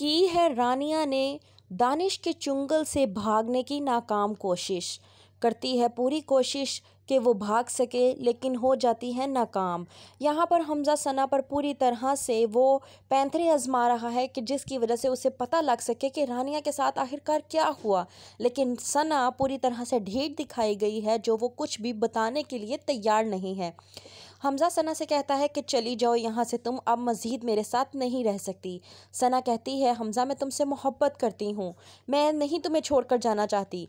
की है रानिया ने दानिश के चुंगल से भागने की नाकाम कोशिश करती है पूरी कोशिश कि वो भाग सके लेकिन हो जाती है नाकाम यहाँ पर हमजा सना पर पूरी तरह से वो पैंथरे आजमा रहा है कि जिसकी वजह से उसे पता लग सके कि रानिया के साथ आखिरकार क्या हुआ लेकिन सना पूरी तरह से ढीठ दिखाई गई है जो वो कुछ भी बताने के लिए तैयार नहीं है हमजा सना से कहता है कि चली जाओ यहाँ से तुम अब मज़ीद मेरे साथ नहीं रह सकती सना कहती है हमजा मैं तुमसे मोहब्बत करती हूँ मैं नहीं तुम्हें छोड़कर जाना चाहती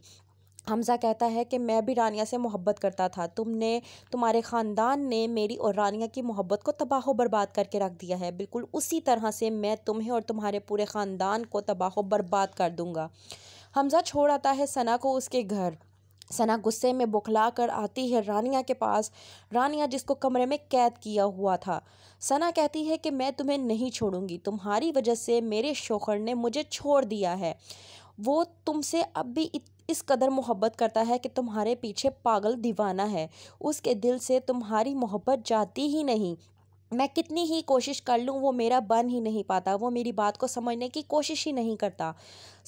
हमज़ा कहता है कि मैं भी रानिया से मोहब्बत करता था तुमने तुम्हारे ख़ानदान ने मेरी और रानिया की मोहब्बत को तबाह बर्बाद करके रख दिया है बिल्कुल उसी तरह से मैं तुम्हें और तुम्हारे पूरे ख़ानदान को तबाह बर्बाद कर दूँगा हमज़ा छोड़ आता है सना को उसके घर सना गुस्से में बुखला कर आती है रानिया के पास रानिया जिसको कमरे में कैद किया हुआ था सना कहती है कि मैं तुम्हें नहीं छोड़ूंगी तुम्हारी वजह से मेरे शोहर ने मुझे छोड़ दिया है वो तुमसे अब भी इस कदर मोहब्बत करता है कि तुम्हारे पीछे पागल दीवाना है उसके दिल से तुम्हारी मोहब्बत जाती ही नहीं मैं कितनी ही कोशिश कर लूँ वो मेरा बन ही नहीं पाता वो मेरी बात को समझने की कोशिश ही नहीं करता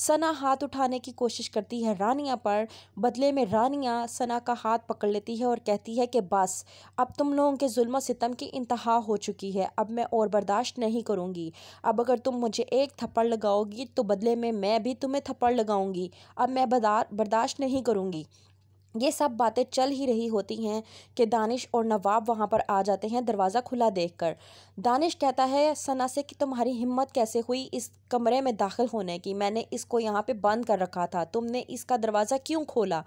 सना हाथ उठाने की कोशिश करती है रानिया पर बदले में रानिया सना का हाथ पकड़ लेती है और कहती है कि बस अब तुम लोगों के जुल्म सितम की इंतहा हो चुकी है अब मैं और बर्दाश्त नहीं करूँगी अब अगर तुम मुझे एक थप्पड़ लगाओगी तो बदले में मैं भी तुम्हें थप्पड़ लगाऊँगी अब मैं बर्दाश्त नहीं करूँगी ये सब बातें चल ही रही होती हैं कि दानिश और नवाब वहाँ पर आ जाते हैं दरवाज़ा खुला देखकर दानिश कहता है सना से कि तुम्हारी हिम्मत कैसे हुई इस कमरे में दाखिल होने की मैंने इसको यहाँ पे बंद कर रखा था तुमने इसका दरवाज़ा क्यों खोला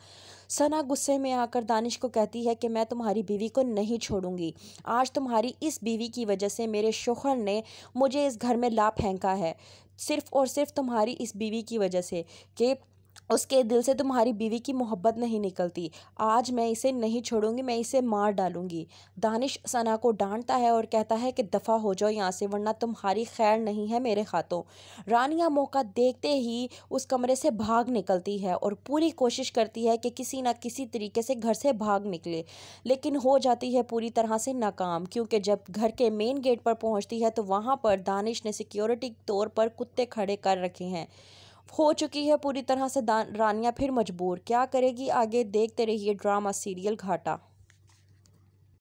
सना गुस्से में आकर दानिश को कहती है कि मैं तुम्हारी बीवी को नहीं छोड़ूंगी आज तुम्हारी इस बीवी की वजह से मेरे शोहर ने मुझे इस घर में ला फेंका है सिर्फ़ और सिर्फ तुम्हारी इस बीवी की वजह से कि उसके दिल से तुम्हारी बीवी की मोहब्बत नहीं निकलती आज मैं इसे नहीं छोड़ूंगी मैं इसे मार डालूंगी दानिश सना को डांटता है और कहता है कि दफ़ा हो जाओ यहाँ से वरना तुम्हारी खैर नहीं है मेरे हाथों रानिया मौका देखते ही उस कमरे से भाग निकलती है और पूरी कोशिश करती है कि किसी न किसी तरीके से घर से भाग निकले लेकिन हो जाती है पूरी तरह से नाकाम क्योंकि जब घर के मेन गेट पर पहुँचती है तो वहाँ पर दानिश ने सिक्योरिटी तौर पर कुत्ते खड़े कर रखे हैं हो चुकी है पूरी तरह से रानिया फिर मजबूर क्या करेगी आगे देखते रहिए ड्रामा सीरियल घाटा